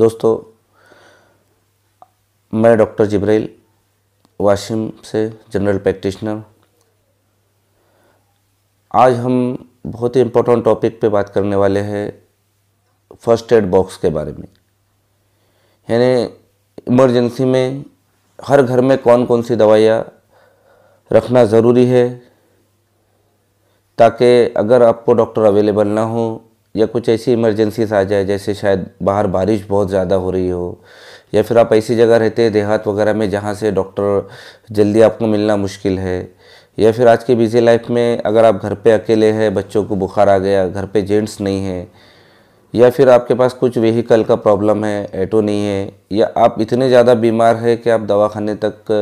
दोस्तों मैं डॉक्टर जिब्राइल वाशिम से जनरल प्रैक्टिशनर आज हम बहुत ही इम्पोर्टेंट टॉपिक पे बात करने वाले हैं फर्स्ट एड बॉक्स के बारे में यानी इमरजेंसी में हर घर में कौन कौन सी दवाइयाँ रखना ज़रूरी है ताकि अगर आपको डॉक्टर अवेलेबल ना हो या कुछ ऐसी इमरजेंसीज आ जाए जैसे शायद बाहर बारिश बहुत ज़्यादा हो रही हो या फिर आप ऐसी जगह रहते हैं देहात वगैरह में जहाँ से डॉक्टर जल्दी आपको मिलना मुश्किल है या फिर आज के बिज़ी लाइफ में अगर आप घर पे अकेले हैं बच्चों को बुखार आ गया घर पे जेंट्स नहीं है या फिर आपके पास कुछ व्हीकल का प्रॉब्लम है ऐटो नहीं है या आप इतने ज़्यादा बीमार है कि आप दवाखाने तक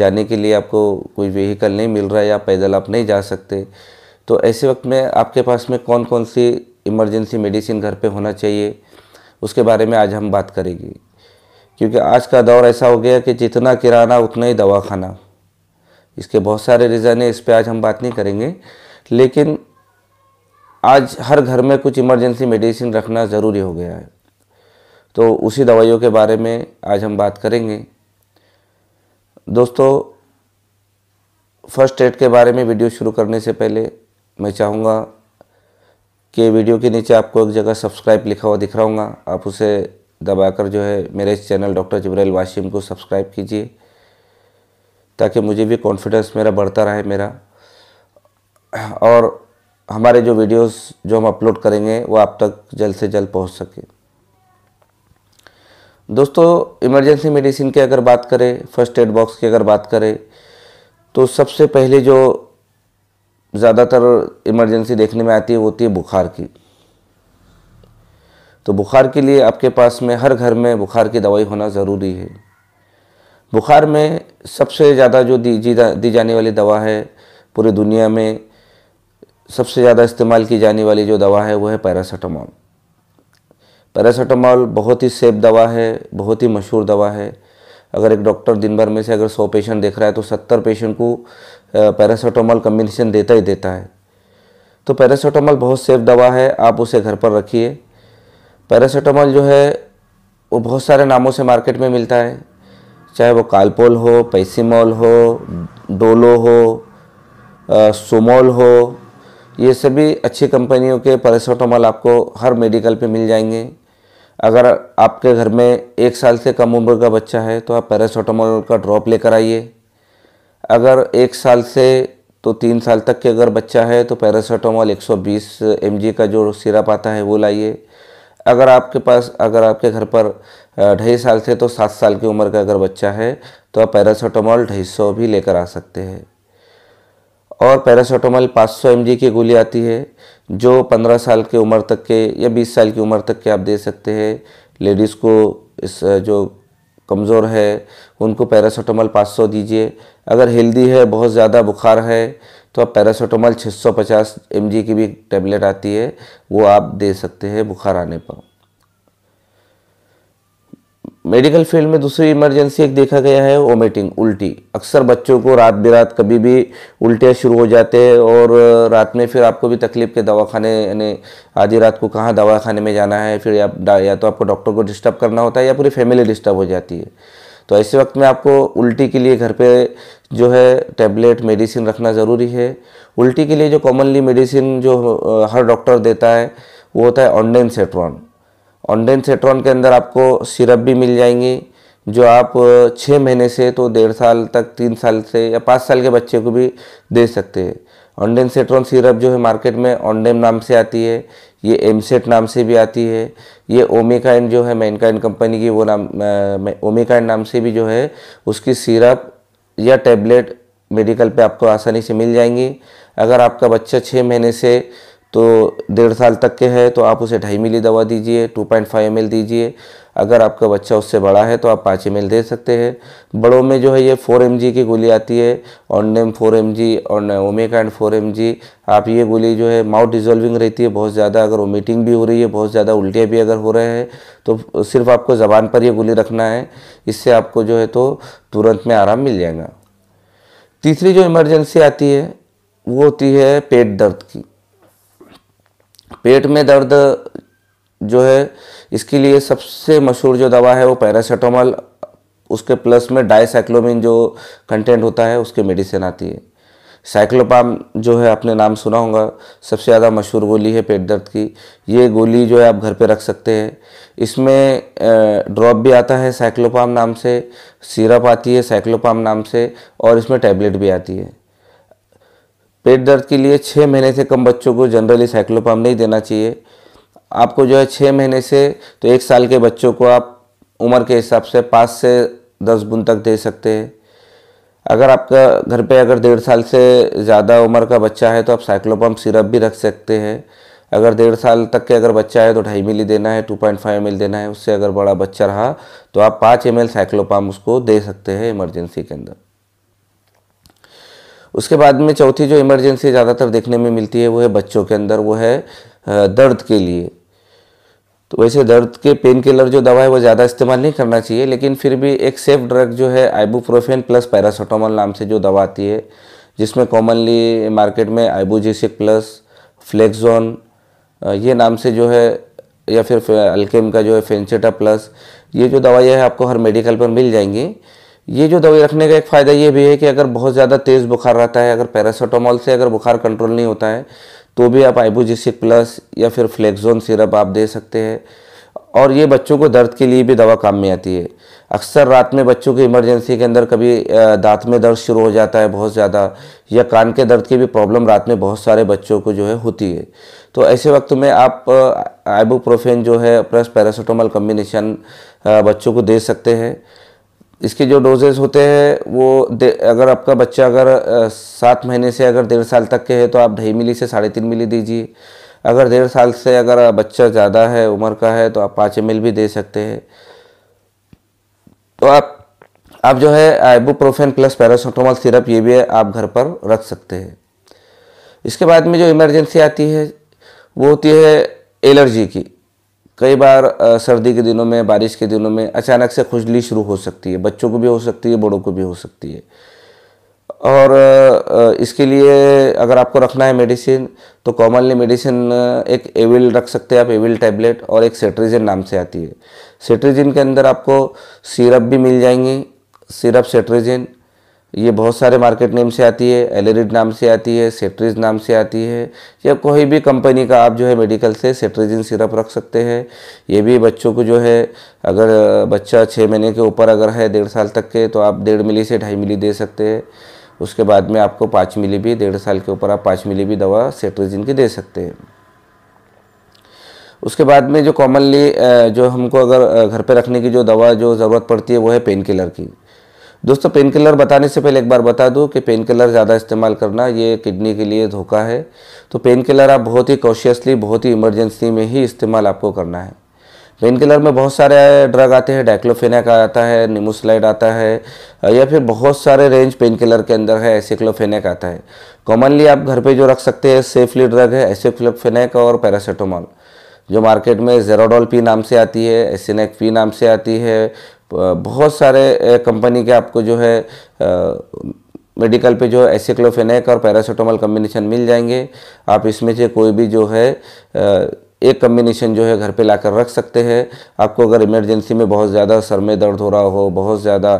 जाने के लिए आपको कोई व्हीकल नहीं मिल रहा है या पैदल आप नहीं जा सकते तो ऐसे वक्त में आपके पास में कौन कौन सी इमरजेंसी मेडिसिन घर पे होना चाहिए उसके बारे में आज हम बात करेंगे क्योंकि आज का दौर ऐसा हो गया कि जितना किराना उतना ही दवा खाना इसके बहुत सारे रीज़न है इस पर आज हम बात नहीं करेंगे लेकिन आज हर घर में कुछ इमरजेंसी मेडिसिन रखना ज़रूरी हो गया है तो उसी दवाइयों के बारे में आज हम बात करेंगे दोस्तों फर्स्ट एड के बारे में वीडियो शुरू करने से पहले मैं चाहूँगा के वीडियो के नीचे आपको एक जगह सब्सक्राइब लिखा हुआ दिख रहा होगा आप उसे दबाकर जो है मेरे इस चैनल डॉक्टर जबरैल वाशिम को सब्सक्राइब कीजिए ताकि मुझे भी कॉन्फिडेंस मेरा बढ़ता रहे मेरा और हमारे जो वीडियोस जो हम अपलोड करेंगे वो आप तक जल्द से जल्द पहुंच सके दोस्तों इमरजेंसी मेडिसिन की अगर बात करें फर्स्ट एड बॉक्स की अगर बात करें तो सबसे पहले जो ज़्यादातर इमरजेंसी देखने में आती है होती है बुखार की तो बुखार के लिए आपके पास में हर घर में बुखार की दवाई होना ज़रूरी है बुखार में सबसे ज़्यादा जो दी जी दी जाने वाली दवा है पूरी दुनिया में सबसे ज़्यादा इस्तेमाल की जाने वाली जो दवा है वो है पैरासीटामॉल पैरासीटामॉल बहुत ही सेफ दवा है बहुत ही मशहूर दवा है अगर एक डॉक्टर दिन भर में से अगर सौ पेशेंट देख रहा है तो सत्तर पेशेंट को पैरासीटामॉल कम्बिनेशन देता ही देता है तो पैरासीटामॉल बहुत सेफ दवा है आप उसे घर पर रखिए पैरासीटामॉल जो है वो बहुत सारे नामों से मार्केट में मिलता है चाहे वो कालपोल हो पैसीमॉल हो डोलो हो आ, सुमोल हो ये सभी अच्छी कंपनियों के पैरासीटामॉल आपको हर मेडिकल पे मिल जाएंगे अगर आपके घर में एक साल से कम उम्र का बच्चा है तो आप पैरासीटामोल का ड्रॉप लेकर आइए अगर एक साल से तो तीन साल तक के अगर बच्चा है तो पैरासीटामोल 120 mg का जो सिरप आता है वो लाइए अगर आपके पास अगर आपके घर पर ढाई साल से तो सात साल की उम्र का अगर बच्चा है तो आप पैरासीटामोल ढाई सौ भी लेकर आ सकते हैं और पैरासीटामोल 500 एमजी की गोली आती है जो 15 साल के उम्र तक के या 20 साल की उम्र तक के आप दे सकते हैं लेडीज़ को इस जो कमज़ोर है उनको पैरासीटामोल 500 दीजिए अगर हेल्दी है बहुत ज़्यादा बुखार है तो आप पैरासीटामोल 650 एमजी की भी टैबलेट आती है वो आप दे सकते हैं बुखार आने पर मेडिकल फील्ड में दूसरी इमरजेंसी एक देखा गया है वोमिटिंग उल्टी अक्सर बच्चों को रात बिरात कभी भी उल्टियाँ शुरू हो जाते हैं और रात में फिर आपको भी तकलीफ के दवाखाने यानी आधी रात को कहाँ दवाखाने में जाना है फिर आप या तो आपको डॉक्टर को डिस्टर्ब करना होता है या पूरी फैमिली डिस्टर्ब हो जाती है तो ऐसे वक्त में आपको उल्टी के लिए घर पर जो है टेबलेट मेडिसिन रखना ज़रूरी है उल्टी के लिए जो कॉमनली मेडिसिन जो हर डॉक्टर देता है वो होता है ऑनडेन सेट्रॉन सेट्रॉन के अंदर आपको सिरप भी मिल जाएंगी जो आप छः महीने से तो डेढ़ साल तक तीन साल से या पाँच साल के बच्चे को भी दे सकते हैं सेट्रॉन सिरप जो है मार्केट में ऑनडेम नाम से आती है ये एमसेट नाम से भी आती है ये ओमिकाइन जो है मैनकाइन कंपनी की वो नाम ओमिकाइन नाम से भी जो है उसकी सिरप या टेबलेट मेडिकल पे आपको आसानी से मिल जाएंगी अगर आपका बच्चा छः महीने से तो डेढ़ साल तक के हैं तो आप उसे ढाई मिली दवा दीजिए 2.5 पॉइंट दीजिए अगर आपका बच्चा उससे बड़ा है तो आप पाँच एम दे सकते हैं बड़ों में जो है ये फोर एम की गोली आती है और नेम फोर एम जी और ओमेका एंड फोर एम आप ये गोली जो है माउथ डिजोल्विंग रहती है बहुत ज़्यादा अगर वोमिटिंग भी हो रही है बहुत ज़्यादा उल्टियाँ भी अगर हो रहे हैं तो सिर्फ आपको ज़बान पर यह गोली रखना है इससे आपको जो है तो तुरंत में आराम मिल जाएगा तीसरी जो इमरजेंसी आती है वो होती है पेट दर्द की पेट में दर्द जो है इसके लिए सबसे मशहूर जो दवा है वो पैरासीटामोल उसके प्लस में डाइसाइक्लोमिन जो कंटेंट होता है उसके मेडिसिन आती है साइक्लोपाम जो है आपने नाम सुना होगा सबसे ज़्यादा मशहूर गोली है पेट दर्द की ये गोली जो है आप घर पे रख सकते हैं इसमें ड्रॉप भी आता है साइक्लोपाम नाम से सिरप आती है साइक्लोपाम नाम से और इसमें टैबलेट भी आती है पेट दर्द के लिए छः महीने से कम बच्चों को जनरली साइक्लोपाम नहीं देना चाहिए आपको जो है छः महीने से तो एक साल के बच्चों को आप उम्र के हिसाब से पाँच से दस बुन तक दे सकते हैं अगर आपका घर पे अगर डेढ़ साल से ज़्यादा उम्र का बच्चा है तो आप साइक्लोपम सिरप भी रख सकते हैं अगर डेढ़ साल तक के अगर बच्चा है तो ढाई मिली देना है टू पॉइंट फाइव मिली देना है उससे अगर बड़ा बच्चा रहा तो आप पाँच एम एल साइक्लोपाम उसको दे सकते हैं इमरजेंसी के अंदर उसके बाद में चौथी जो इमरजेंसी ज़्यादातर देखने में मिलती है वो है बच्चों के अंदर वो है दर्द के लिए तो वैसे दर्द के पेन किलर जो दवा है वो ज़्यादा इस्तेमाल नहीं करना चाहिए लेकिन फिर भी एक सेफ ड्रग जो है आइबूप्रोफेन प्लस पैरासोटामोल नाम से जो दवा आती है जिसमें कॉमनली मार्केट में आइबूजीसिक प्लस फ्लेक्सोन ये नाम से जो है या फिर अल्केम का जो है फेंसेटा प्लस ये जो दवाइयाँ हैं आपको हर मेडिकल पर मिल जाएंगी ये जो दवाई रखने का एक फ़ायदा ये भी है कि अगर बहुत ज़्यादा तेज़ बुखार रहता है अगर पैरासीटामोल से अगर बुखार कंट्रोल नहीं होता है तो भी आप आइबोजिसिक प्लस या फिर फ्लेक्सोन सिरप आप दे सकते हैं और ये बच्चों को दर्द के लिए भी दवा काम में आती है अक्सर रात में बच्चों की इमरजेंसी के अंदर कभी दांत में दर्द शुरू हो जाता है बहुत ज़्यादा या कान के दर्द की भी प्रॉब्लम रात में बहुत सारे बच्चों को जो है होती है तो ऐसे वक्त में आप आइबोप्रोफेन जो है प्लस पैरासीटामोल कम्बिनेशन बच्चों को दे सकते हैं इसके जो डोजेज होते हैं वो अगर आपका बच्चा अगर सात महीने से अगर डेढ़ साल तक के है तो आप ढाई मिली से साढ़े तीन मिली दीजिए अगर डेढ़ साल से अगर बच्चा ज़्यादा है उम्र का है तो आप पाँच एम भी दे सकते हैं तो आप आप जो है प्रोफेन प्लस पैरासीटामोल सिरप ये भी आप घर पर रख सकते हैं इसके बाद में जो इमरजेंसी आती है वो होती है एलर्जी की कई बार सर्दी के दिनों में बारिश के दिनों में अचानक से खुजली शुरू हो सकती है बच्चों को भी हो सकती है बड़ों को भी हो सकती है और इसके लिए अगर आपको रखना है मेडिसिन तो कॉमनली मेडिसिन एक एविल रख सकते हैं आप एविल टैबलेट और एक सेट्रीजिन नाम से आती है सेट्रीजिन के अंदर आपको सिरप भी मिल जाएंगी सिरप सेट्रीजिन ये बहुत सारे मार्केट नेम से आती है एलेरिड नाम से आती है सेप्ट्रिज नाम से आती है या कोई भी कंपनी का आप जो है मेडिकल से सेप्ट्रिजिन सिरप रख सकते हैं ये भी बच्चों को जो है अगर बच्चा छः महीने के ऊपर अगर है डेढ़ साल तक के तो आप डेढ़ मिली से ढाई मिली दे सकते हैं उसके बाद में आपको पाँच मिली भी डेढ़ साल के ऊपर आप पाँच मिली भी दवा सेट्रिजिन की दे सकते हैं उसके बाद में जो कॉमनली जो हमको अगर घर पर रखने की जो दवा जो ज़रूरत पड़ती है वो है पेन किलर की दोस्तों पेन किलर बताने से पहले एक बार बता दूं कि पेन किलर ज़्यादा इस्तेमाल करना ये किडनी के लिए धोखा है तो पेन किलर आप बहुत ही कॉशियसली बहुत ही इमरजेंसी में ही इस्तेमाल आपको करना है पेन किलर में बहुत सारे ड्रग आते हैं डाइक्लोफेनेक आता है निमोसलाइड आता है या फिर बहुत सारे रेंज पेन किलर के अंदर है एसिक्लोफेनेक आता है कॉमनली आप घर पे जो रख सकते हैं सेफली ड्रग है एसिक्लोफेनेक और पैरासीटामोल जो मार्केट में जेरोडोल पी नाम से आती है एसिनेक पी नाम से आती है बहुत सारे कंपनी के आपको जो है मेडिकल पे जो है एसिक्लोफेनेक और पैरासीटामोल कम्बिनेशन मिल जाएंगे आप इसमें से कोई भी जो है एक कम्बिनेशन जो है घर पे लाकर रख सकते हैं आपको अगर इमरजेंसी में बहुत ज़्यादा सर में दर्द हो रहा हो बहुत ज़्यादा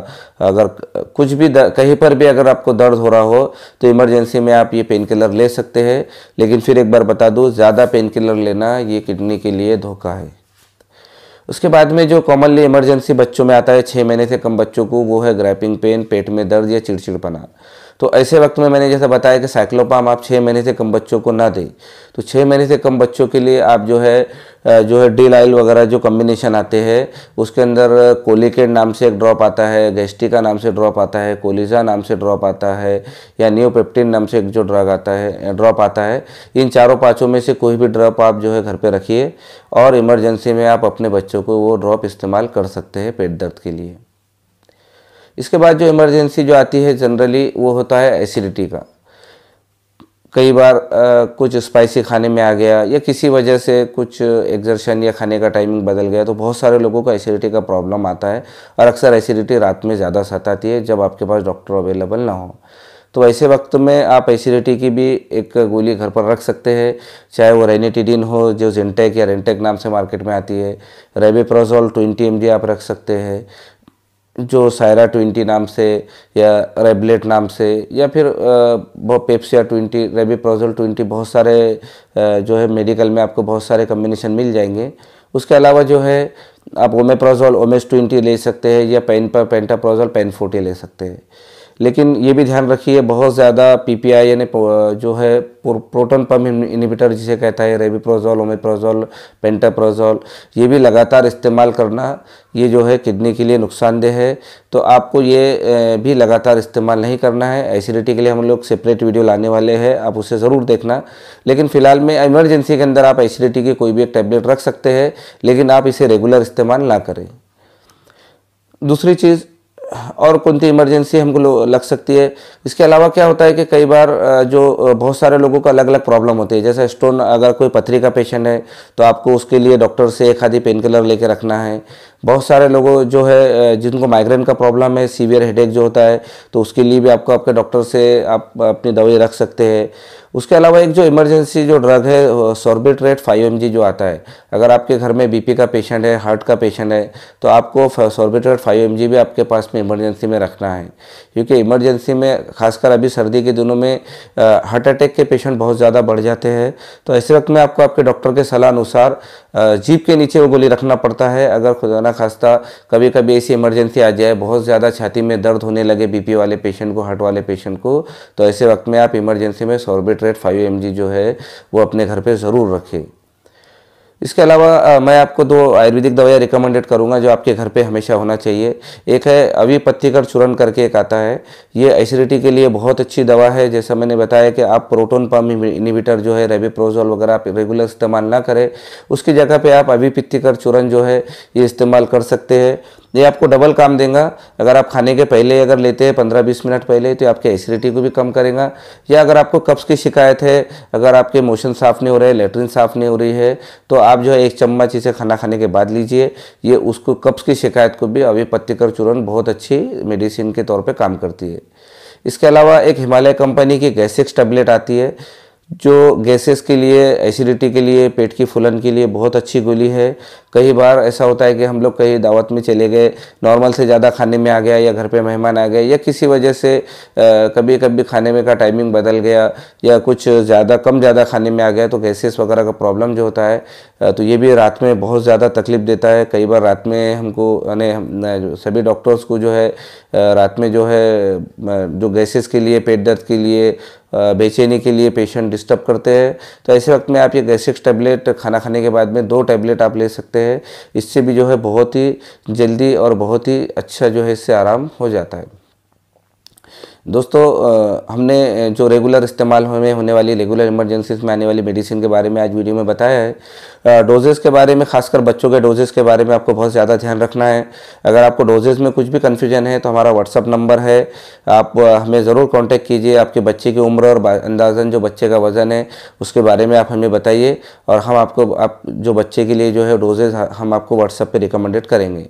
अगर कुछ भी कहीं पर भी अगर आपको दर्द हो रहा हो तो इमरजेंसी में आप ये पेन किलर ले सकते हैं लेकिन फिर एक बार बता दूँ ज़्यादा पेन किलर लेना ये किडनी के लिए धोखा है उसके बाद में जो कॉमनली इमरजेंसी बच्चों में आता है छः महीने से कम बच्चों को वो है ग्रैपिंग पेन पेट में दर्द या चिड़चिड़पना तो ऐसे वक्त में मैंने जैसा बताया कि साइक्लोपाम आप छः महीने से कम बच्चों को ना दें तो छः महीने से कम बच्चों के लिए आप जो है जो है डील ऑयल वगैरह जो कम्बिनेशन आते हैं उसके अंदर कोलिकेट नाम से एक ड्रॉप आता है गैस्टिका नाम से ड्रॉप आता है कोलिजा नाम से ड्रॉप आता है या न्यूपेप्टिन नाम से एक जो ड्रग आता है ड्रॉप आता है इन चारों पाँचों में से कोई भी ड्रॉप आप जो है घर पर रखिए और इमरजेंसी में आप अपने बच्चों को वो ड्रॉप इस्तेमाल कर सकते हैं पेट दर्द के लिए इसके बाद जो इमरजेंसी जो आती है जनरली वो होता है एसिडिटी का कई बार आ, कुछ स्पाइसी खाने में आ गया या किसी वजह से कुछ एग्जर्शन या खाने का टाइमिंग बदल गया तो बहुत सारे लोगों को एसिडिटी का प्रॉब्लम आता है और अक्सर एसिडिटी रात में ज़्यादा सताती है जब आपके पास डॉक्टर अवेलेबल ना हो तो ऐसे वक्त में आप एसिडिटी की भी एक गोली घर पर रख सकते हैं चाहे वो रेनिटिडिन हो जो जेंटेक या रेंटेक नाम से मार्केट में आती है रेबेप्रोजोल ट्वेंटी एम आप रख सकते हैं जो सायरा ट्वेंटी नाम से या रेबलेट नाम से या फिर पेप्सिया ट्वेंटी रेबी प्रोजल ट्वेंटी बहुत सारे जो है मेडिकल में आपको बहुत सारे कम्बिनेशन मिल जाएंगे उसके अलावा जो है आप ओमेप्रोजोल ओमेस ट्वेंटी ले सकते हैं या पेन पर पेंटाप्रोजोल पेन फोर्टी ले सकते हैं लेकिन ये भी ध्यान रखिए बहुत ज़्यादा आई यानी जो है प्रोटोन पम्प इनिबिटर जिसे कहता है रेबिप्रोजोल ओमेप्रोजोल पेंटाप्रोजोल ये भी लगातार इस्तेमाल करना ये जो है किडनी के लिए नुकसानदेह है तो आपको ये भी लगातार इस्तेमाल नहीं करना है एसिडिटी के लिए हम लोग सेपरेट वीडियो लाने वाले हैं आप उसे ज़रूर देखना लेकिन फ़िलहाल में इमरजेंसी के अंदर आप एसिडिटी की कोई भी एक टैबलेट रख सकते हैं लेकिन आप इसे रेगुलर इस्तेमाल ना करें दूसरी चीज़ और कौन सी इमरजेंसी हमको लग सकती है इसके अलावा क्या होता है कि कई बार जो बहुत सारे लोगों का अलग अलग प्रॉब्लम होती है जैसे स्टोन अगर कोई पथरी का पेशेंट है तो आपको उसके लिए डॉक्टर से एक आधी पेन किलर लेके रखना है बहुत सारे लोगों जो है जिनको माइग्रेन का प्रॉब्लम है सीवियर हेडेक जो होता है तो उसके लिए भी आपको आपके डॉक्टर से आप अपनी दवाई रख सकते हैं उसके अलावा एक जो इमरजेंसी जो ड्रग है सॉर्बिट्रेट फाइव एम जो आता है अगर आपके घर में बीपी का पेशेंट है हार्ट का पेशेंट है तो आपको सॉर्बिट्रेट फाइव एम भी आपके पास में इमरजेंसी में रखना है क्योंकि इमरजेंसी में खासकर अभी सर्दी के दिनों में हार्ट अटैक के पेशेंट बहुत ज़्यादा बढ़ जाते हैं तो ऐसे वक्त में आपको आपके डॉक्टर के सलाह अनुसार जीप के नीचे वो गोली रखना पड़ता है अगर खुदा ना खास्ता कभी कभी ऐसी इमरजेंसी आ जाए बहुत ज़्यादा छाती में दर्द होने लगे बीपी वाले पेशेंट को हार्ट वाले पेशेंट को तो ऐसे वक्त में आप इमरजेंसी में सोर्बेट्रेट फाइव एम जो है वो अपने घर पर ज़रूर रखें इसके अलावा मैं आपको दो आयुर्वेदिक दवाइयाँ रिकमेंडेड करूँगा जो आपके घर पे हमेशा होना चाहिए एक है अभी पत्तीकर चूर्ण करके एक आता है ये एसिडिटी के लिए बहुत अच्छी दवा है जैसा मैंने बताया कि आप प्रोटोन पम्प इनिविटर जो है रेबिप्रोजोल वगैरह आप रेगुलर इस्तेमाल ना करें उसकी जगह पर आप अभी पत्तीकर चूर्ण जो है ये इस्तेमाल कर सकते हैं ये आपको डबल काम देगा अगर आप खाने के पहले अगर लेते हैं पंद्रह बीस मिनट पहले तो आपके एसिडिटी को भी कम करेगा या अगर आपको कप्स की शिकायत है अगर आपके मोशन साफ़ नहीं हो रहे लेटरिन साफ़ नहीं हो रही है तो आप जो है एक चम्मच इसे खाना खाने के बाद लीजिए ये उसको कप्स की शिकायत को भी अभी पत्तिकर चूर्ण बहुत अच्छी मेडिसिन के तौर पर काम करती है इसके अलावा एक हिमालय कंपनी की गैसिक्स टैबलेट आती है जो गैसेस के लिए एसिडिटी के लिए पेट की फुलन के लिए बहुत अच्छी गोली है कई बार ऐसा होता है कि हम लोग कहीं दावत में चले गए नॉर्मल से ज़्यादा खाने में आ गया या घर पे मेहमान आ गए या किसी वजह से आ, कभी कभी खाने में का टाइमिंग बदल गया या कुछ ज़्यादा कम ज़्यादा खाने में आ गया तो गैसेस वगैरह का प्रॉब्लम जो होता है तो ये भी रात में बहुत ज़्यादा तकलीफ़ देता है कई बार रात में हमको यानी सभी डॉक्टर्स को जो है रात में जो है जो गैसेस के लिए पेट दर्द के लिए बेचैनी के लिए पेशेंट डिस्टर्ब करते हैं तो ऐसे वक्त में आप ये गैसिक्स टैबलेट खाना खाने के बाद में दो टैबलेट आप ले सकते हैं इससे भी जो है बहुत ही जल्दी और बहुत ही अच्छा जो है इससे आराम हो जाता है दोस्तों हमने जो रेगुलर इस्तेमाल में होने वाली रेगुलर इमरजेंसीज में आने वाली मेडिसिन के बारे में आज वीडियो में बताया है डोजेज़ के बारे में खासकर बच्चों के डोजेज़ के बारे में आपको बहुत ज़्यादा ध्यान रखना है अगर आपको डोजेज़ में कुछ भी कन्फ्यूजन है तो हमारा व्हाट्सअप नंबर है आप हमें ज़रूर कॉन्टैक्ट कीजिए आपके बच्चे की उम्र और अंदाजन जो बच्चे का वज़न है उसके बारे में आप हमें बताइए और हम आपको आप जो बच्चे के लिए जो है डोजेज़ हम आपको व्हाट्सएप पर रिकमेंडेड करेंगे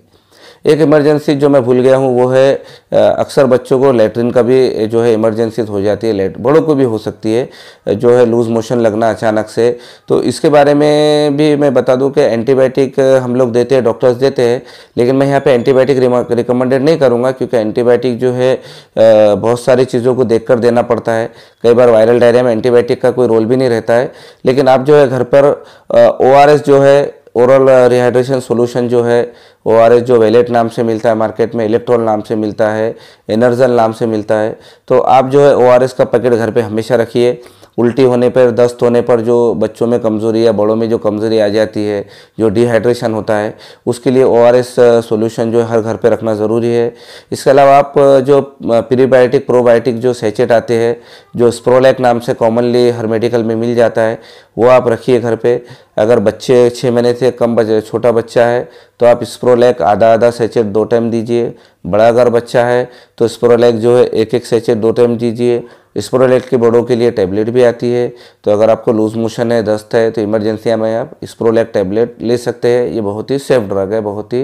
एक इमरजेंसी जो मैं भूल गया हूँ वो है अक्सर बच्चों को लेटरिन का भी जो है इमरजेंसी हो जाती है लेट बड़ों को भी हो सकती है जो है लूज़ मोशन लगना अचानक से तो इसके बारे में भी मैं बता दूँ कि एंटीबायोटिक हम लोग देते हैं डॉक्टर्स देते हैं लेकिन मैं यहाँ पर एंटीबायोटिक रिकमेंडेड नहीं करूँगा क्योंकि एंटीबायोटिक जो है बहुत सारी चीज़ों को देख कर देना पड़ता है कई बार वायरल डायरिया में एंटीबायोटिक का कोई रोल भी नहीं रहता है लेकिन आप जो है घर पर ओ जो है ओरल रिहाइड्रेशन सॉल्यूशन जो है ओ आर एस जो वेलेट नाम से मिलता है मार्केट में इलेक्ट्रॉल नाम से मिलता है एनर्जन नाम से मिलता है तो आप जो है ओ आर एस का पैकेट घर पे हमेशा रखिए उल्टी होने पर दस्त होने पर जो बच्चों में कमज़ोरी या बड़ों में जो कमज़ोरी आ जाती है जो डिहाइड्रेशन होता है उसके लिए ओ आर एस सोल्यूशन जो है हर घर पर रखना ज़रूरी है इसके अलावा आप जो प्रीबायोटिक प्रोबायोटिक जो सेचेट आते हैं जो स्प्रोलैक नाम से कॉमनली हर मेडिकल में मिल जाता है वो आप रखिए घर पे अगर बच्चे छः महीने से कम बच छोटा बच्चा है तो आप स्प्रोलैक आधा आधा सेचेट दो टाइम दीजिए बड़ा अगर बच्चा है तो स्प्रोलैक जो है एक एक सेचेट दो टाइम दीजिए स्प्रोलेट के बड़ों के लिए टैबलेट भी आती है तो अगर आपको लूज मोशन है दस्त है तो इमरजेंसी में आप स्प्रोलेट टैबलेट ले सकते हैं ये बहुत ही सेफ ड्रग है बहुत ही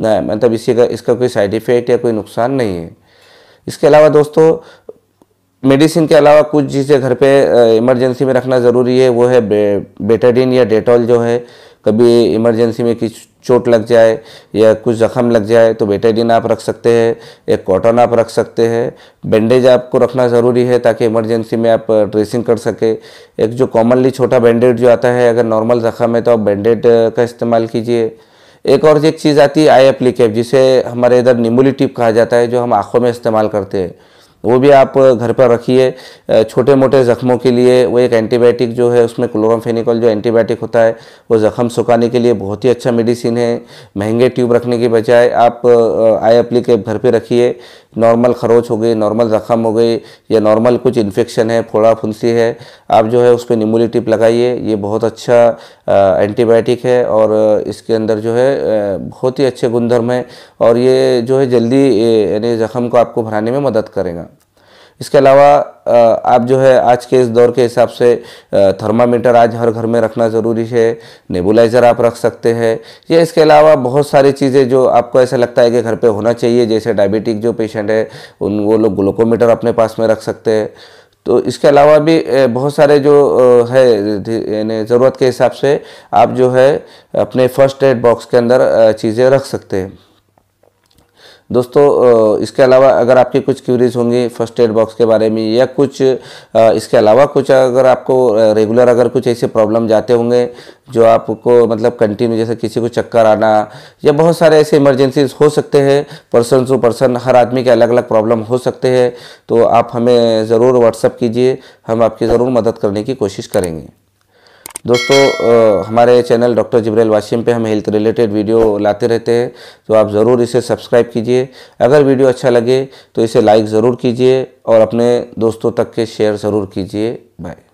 मतलब इसी का इसका कोई साइड इफ़ेक्ट या कोई नुकसान नहीं है इसके अलावा दोस्तों मेडिसिन के अलावा कुछ चीज़ें घर पे इमरजेंसी में रखना ज़रूरी है वो है बे, बेटाडिन या डेटॉल जो है कभी इमरजेंसी में किस चोट लग जाए या कुछ ज़ख़म लग जाए तो बेटेडिन आप रख सकते हैं एक कॉटन आप रख सकते हैं बैंडेज आपको रखना ज़रूरी है ताकि इमरजेंसी में आप ड्रेसिंग कर सके एक जो कॉमनली छोटा बैंडेड जो आता है अगर नॉर्मल ज़ख़म है तो आप बैंडेड का इस्तेमाल कीजिए एक और एक चीज़ आती है आई एप्लीकेप जिसे हमारे इधर निमोली टिप कहा जाता है जो हम आँखों में इस्तेमाल करते हैं वो भी आप घर पर रखिए छोटे मोटे ज़ख्मों के लिए वो एक एंटीबायोटिक जो है उसमें क्लोरामफेनिकॉल जो एंटीबायोटिक होता है वो ज़ख़म सुखाने के लिए बहुत ही अच्छा मेडिसिन है महंगे ट्यूब रखने के बजाय आप आई के घर पर रखिए नॉर्मल खरोच हो गई नॉर्मल जख्म हो गई या नॉर्मल कुछ इन्फेक्शन है फोड़ा फुंसी है आप जो है उस पर निमोली टिप लगाइए ये बहुत अच्छा एंटीबायोटिक है और इसके अंदर जो है बहुत ही अच्छे गुणधर्म है और ये जो है जल्दी यानी ज़ख्म को आपको भराने में मदद करेगा इसके अलावा आप जो है आज के इस दौर के हिसाब से थर्मामीटर आज हर घर में रखना ज़रूरी है नेबुलाइज़र आप रख सकते हैं या इसके अलावा बहुत सारी चीज़ें जो आपको ऐसा लगता है कि घर पे होना चाहिए जैसे डायबिटिक जो पेशेंट है उन वो लोग ग्लूकोमीटर अपने पास में रख सकते हैं तो इसके अलावा भी बहुत सारे जो है यानी ज़रूरत के हिसाब से आप जो है अपने फर्स्ट एड बॉक्स के अंदर चीज़ें रख सकते हैं दोस्तों इसके अलावा अगर आपकी कुछ क्यूरीज होंगी फर्स्ट एड बॉक्स के बारे में या कुछ इसके अलावा कुछ अगर आपको रेगुलर अगर कुछ ऐसे प्रॉब्लम जाते होंगे जो आपको मतलब कंटिन्यू जैसे किसी को चक्कर आना या बहुत सारे ऐसे इमरजेंसीज हो सकते हैं पर्सन टू पर्सन हर आदमी के अलग अलग प्रॉब्लम हो सकते हैं तो आप हमें ज़रूर व्हाट्सअप कीजिए हम आपकी ज़रूर मदद करने की कोशिश करेंगे दोस्तों आ, हमारे चैनल डॉक्टर जबरेल वाशिम पे हम हेल्थ रिलेटेड वीडियो लाते रहते हैं तो आप ज़रूर इसे सब्सक्राइब कीजिए अगर वीडियो अच्छा लगे तो इसे लाइक ज़रूर कीजिए और अपने दोस्तों तक के शेयर ज़रूर कीजिए बाय